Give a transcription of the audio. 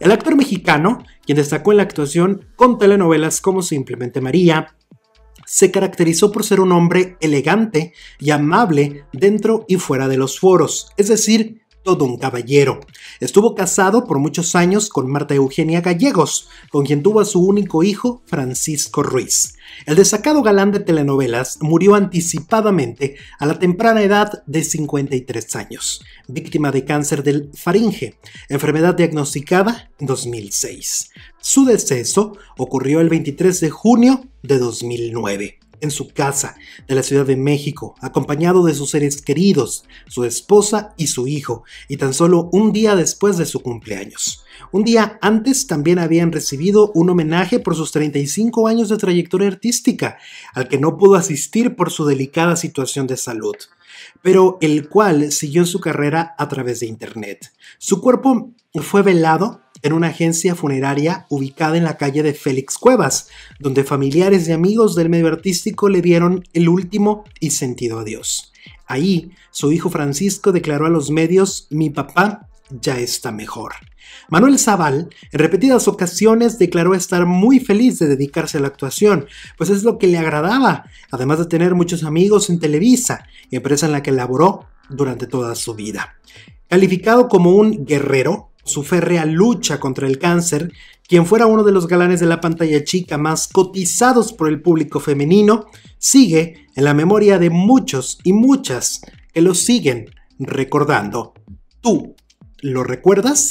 El actor mexicano, quien destacó en la actuación con telenovelas como Simplemente María, se caracterizó por ser un hombre elegante y amable dentro y fuera de los foros, es decir, un Caballero. Estuvo casado por muchos años con Marta Eugenia Gallegos, con quien tuvo a su único hijo, Francisco Ruiz. El destacado galán de telenovelas murió anticipadamente a la temprana edad de 53 años, víctima de cáncer del faringe, enfermedad diagnosticada en 2006. Su deceso ocurrió el 23 de junio de 2009 en su casa de la Ciudad de México, acompañado de sus seres queridos, su esposa y su hijo, y tan solo un día después de su cumpleaños. Un día antes también habían recibido un homenaje por sus 35 años de trayectoria artística, al que no pudo asistir por su delicada situación de salud pero el cual siguió su carrera a través de Internet. Su cuerpo fue velado en una agencia funeraria ubicada en la calle de Félix Cuevas, donde familiares y amigos del medio artístico le dieron el último y sentido adiós. Ahí, su hijo Francisco declaró a los medios, mi papá ya está mejor. Manuel Zaval en repetidas ocasiones declaró estar muy feliz de dedicarse a la actuación, pues es lo que le agradaba, además de tener muchos amigos en Televisa, empresa en la que laboró durante toda su vida. Calificado como un guerrero, su férrea lucha contra el cáncer, quien fuera uno de los galanes de la pantalla chica más cotizados por el público femenino, sigue en la memoria de muchos y muchas que lo siguen recordando. ¿Tú lo recuerdas?